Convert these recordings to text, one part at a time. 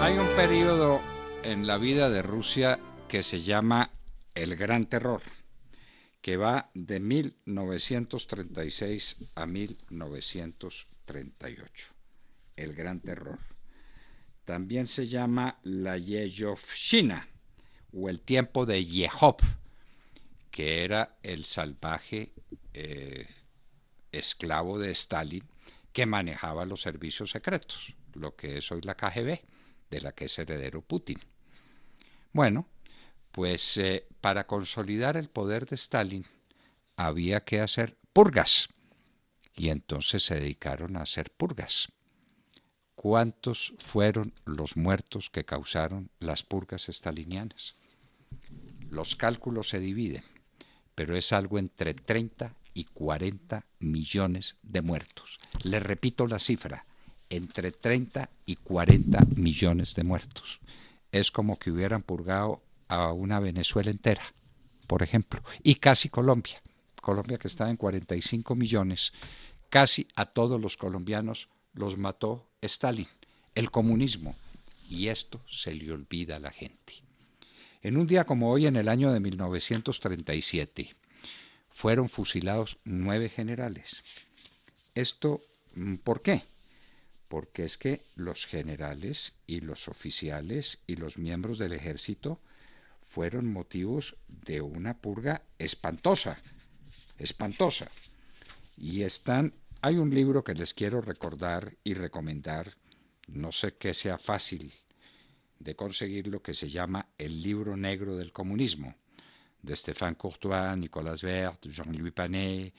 Hay un periodo en la vida de Rusia que se llama el Gran Terror, que va de 1936 a 1938. El Gran Terror. También se llama la Yeyovshina o el tiempo de Yehov que era el salvaje eh, esclavo de Stalin que manejaba los servicios secretos, lo que es hoy la KGB, de la que es heredero Putin. Bueno, pues eh, para consolidar el poder de Stalin había que hacer purgas. Y entonces se dedicaron a hacer purgas. ¿Cuántos fueron los muertos que causaron las purgas stalinianas? Los cálculos se dividen pero es algo entre 30 y 40 millones de muertos. Le repito la cifra, entre 30 y 40 millones de muertos. Es como que hubieran purgado a una Venezuela entera, por ejemplo, y casi Colombia. Colombia que está en 45 millones, casi a todos los colombianos los mató Stalin, el comunismo. Y esto se le olvida a la gente. En un día como hoy, en el año de 1937, fueron fusilados nueve generales. ¿Esto mm, por qué? Porque es que los generales y los oficiales y los miembros del ejército fueron motivos de una purga espantosa, espantosa. Y están, hay un libro que les quiero recordar y recomendar, no sé qué sea fácil de conseguir lo que se llama el libro negro del comunismo, de Stéphane Courtois, Nicolas Vert, Jean-Louis Panet,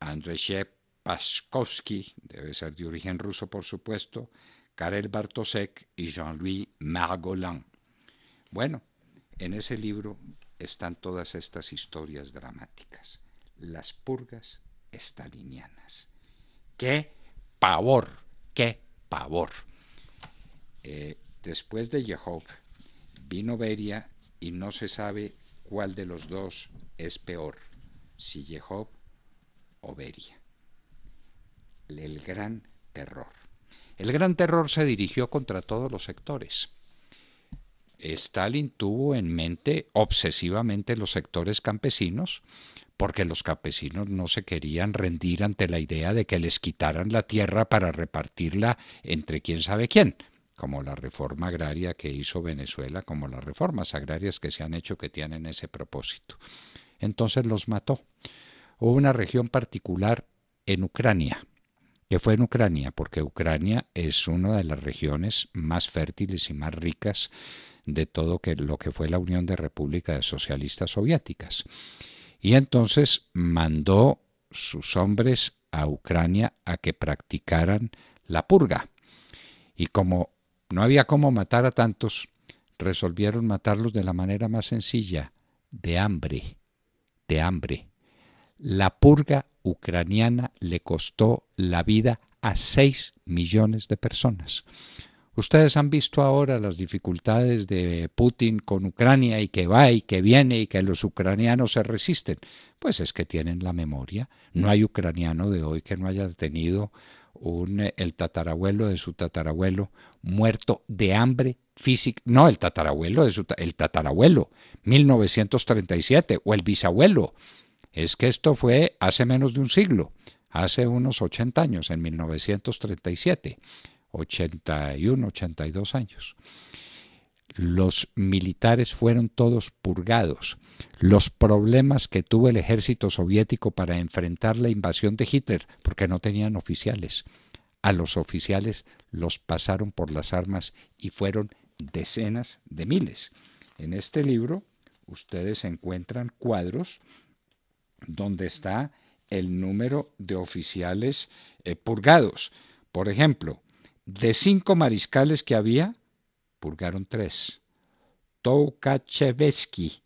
Andrzej Paskowski, debe ser de origen ruso por supuesto, Karel Bartosek y Jean-Louis Margolin. Bueno, en ese libro están todas estas historias dramáticas, las purgas estalinianas. ¡Qué pavor! ¡Qué pavor! Eh, Después de yehov vino Beria y no se sabe cuál de los dos es peor, si Jehová o Beria. El gran terror. El gran terror se dirigió contra todos los sectores. Stalin tuvo en mente obsesivamente los sectores campesinos, porque los campesinos no se querían rendir ante la idea de que les quitaran la tierra para repartirla entre quién sabe quién como la reforma agraria que hizo Venezuela, como las reformas agrarias que se han hecho que tienen ese propósito. Entonces los mató. Hubo una región particular en Ucrania, que fue en Ucrania, porque Ucrania es una de las regiones más fértiles y más ricas de todo lo que fue la Unión de Repúblicas Socialistas Soviéticas. Y entonces mandó sus hombres a Ucrania a que practicaran la purga. Y como no había cómo matar a tantos. Resolvieron matarlos de la manera más sencilla, de hambre, de hambre. La purga ucraniana le costó la vida a 6 millones de personas. Ustedes han visto ahora las dificultades de Putin con Ucrania y que va y que viene y que los ucranianos se resisten. Pues es que tienen la memoria. No hay ucraniano de hoy que no haya tenido eh, el tatarabuelo de su tatarabuelo muerto de hambre física, no el tatarabuelo de su el tatarabuelo 1937 o el bisabuelo. Es que esto fue hace menos de un siglo, hace unos 80 años, en 1937, 81, 82 años. Los militares fueron todos purgados los problemas que tuvo el ejército soviético para enfrentar la invasión de Hitler, porque no tenían oficiales. A los oficiales los pasaron por las armas y fueron decenas de miles. En este libro ustedes encuentran cuadros donde está el número de oficiales eh, purgados. Por ejemplo, de cinco mariscales que había, purgaron tres. Toukachevsky,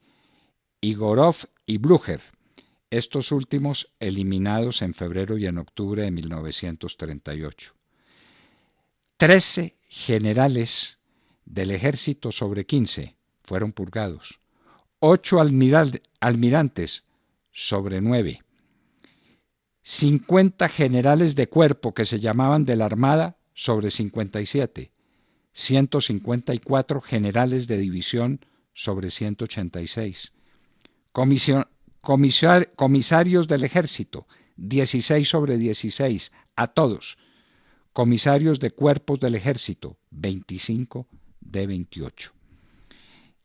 Igorov y Blücher, estos últimos eliminados en febrero y en octubre de 1938. Trece generales del ejército sobre quince fueron purgados, ocho almirantes sobre nueve, cincuenta generales de cuerpo que se llamaban de la Armada sobre cincuenta cincuenta y siete, y cuatro generales de división sobre ciento ochenta y seis, Comisión, comisarios del ejército, 16 sobre 16, a todos. Comisarios de cuerpos del ejército, 25 de 28.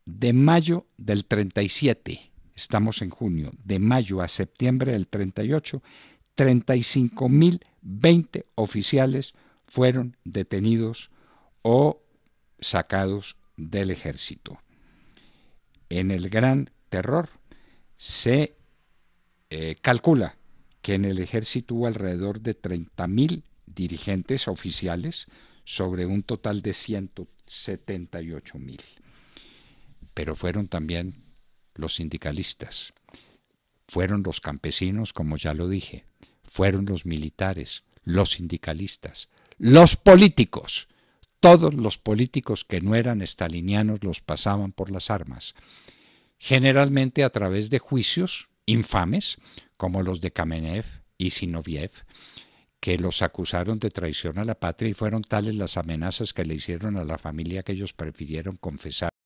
De mayo del 37, estamos en junio, de mayo a septiembre del 38, 35.020 oficiales fueron detenidos o sacados del ejército. En el gran terror se eh, calcula que en el ejército hubo alrededor de 30.000 dirigentes oficiales sobre un total de 178.000. Pero fueron también los sindicalistas, fueron los campesinos, como ya lo dije, fueron los militares, los sindicalistas, los políticos. Todos los políticos que no eran estalinianos los pasaban por las armas generalmente a través de juicios infames como los de Kamenev y Sinoviev, que los acusaron de traición a la patria y fueron tales las amenazas que le hicieron a la familia que ellos prefirieron confesar